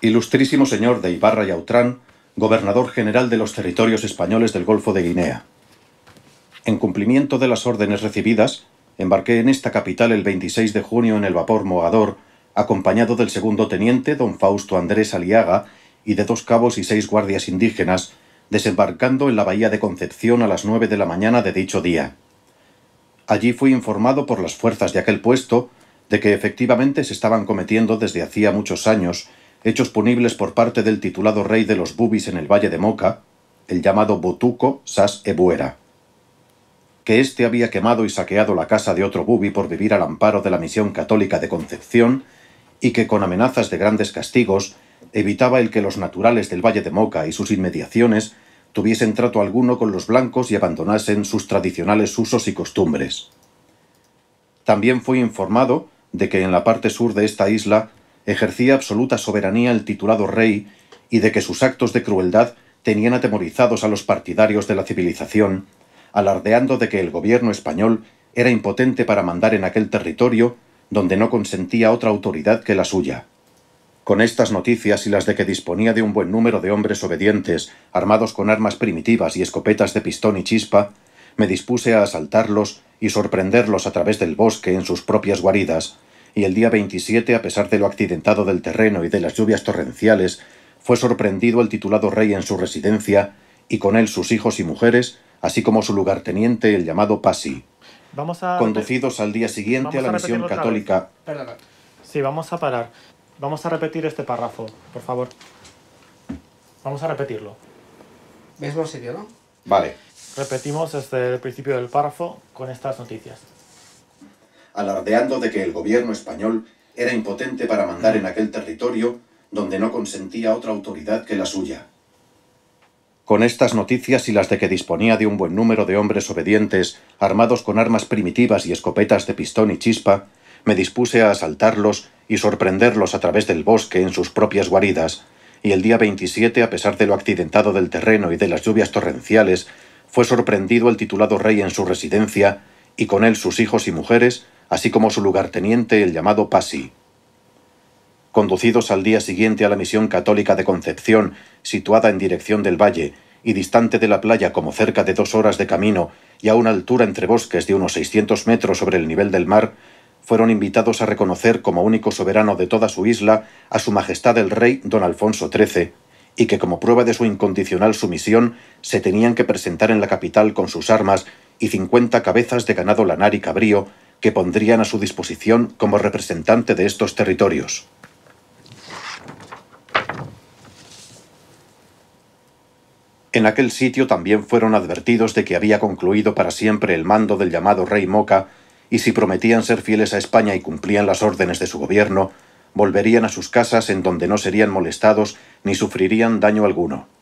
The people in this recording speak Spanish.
Ilustrísimo señor de Ibarra y Autrán, gobernador general de los territorios españoles del Golfo de Guinea. En cumplimiento de las órdenes recibidas, embarqué en esta capital el 26 de junio en el vapor Mogador, acompañado del segundo teniente, don Fausto Andrés Aliaga, y de dos cabos y seis guardias indígenas, desembarcando en la bahía de Concepción a las nueve de la mañana de dicho día. Allí fui informado por las fuerzas de aquel puesto de que efectivamente se estaban cometiendo desde hacía muchos años hechos punibles por parte del titulado rey de los Bubis en el valle de Moca, el llamado Botuco Sas Ebuera, que éste había quemado y saqueado la casa de otro Bubi por vivir al amparo de la misión católica de Concepción y que con amenazas de grandes castigos evitaba el que los naturales del valle de Moca y sus inmediaciones tuviesen trato alguno con los blancos y abandonasen sus tradicionales usos y costumbres. También fui informado de que en la parte sur de esta isla ejercía absoluta soberanía el titulado rey y de que sus actos de crueldad tenían atemorizados a los partidarios de la civilización, alardeando de que el gobierno español era impotente para mandar en aquel territorio donde no consentía otra autoridad que la suya. Con estas noticias y las de que disponía de un buen número de hombres obedientes, armados con armas primitivas y escopetas de pistón y chispa, me dispuse a asaltarlos y sorprenderlos a través del bosque en sus propias guaridas, y el día 27, a pesar de lo accidentado del terreno y de las lluvias torrenciales, fue sorprendido el titulado rey en su residencia y con él sus hijos y mujeres, así como su lugarteniente, el llamado Pasi. Vamos Conducidos al día siguiente a la misión católica. Sí, vamos a parar. Vamos a repetir este párrafo, por favor. Vamos a repetirlo. Mismo sitio, ¿no? Vale. Repetimos desde el principio del párrafo con estas noticias alardeando de que el gobierno español era impotente para mandar en aquel territorio donde no consentía otra autoridad que la suya. Con estas noticias y las de que disponía de un buen número de hombres obedientes, armados con armas primitivas y escopetas de pistón y chispa, me dispuse a asaltarlos y sorprenderlos a través del bosque en sus propias guaridas, y el día 27, a pesar de lo accidentado del terreno y de las lluvias torrenciales, fue sorprendido el titulado rey en su residencia, y con él sus hijos y mujeres, así como su lugarteniente, el llamado Pasi. Conducidos al día siguiente a la misión católica de Concepción, situada en dirección del valle, y distante de la playa como cerca de dos horas de camino y a una altura entre bosques de unos 600 metros sobre el nivel del mar, fueron invitados a reconocer como único soberano de toda su isla a Su Majestad el Rey don Alfonso XIII, y que como prueba de su incondicional sumisión se tenían que presentar en la capital con sus armas y 50 cabezas de ganado lanar y cabrío que pondrían a su disposición como representante de estos territorios. En aquel sitio también fueron advertidos de que había concluido para siempre el mando del llamado rey Moca, y si prometían ser fieles a España y cumplían las órdenes de su gobierno, volverían a sus casas en donde no serían molestados ni sufrirían daño alguno.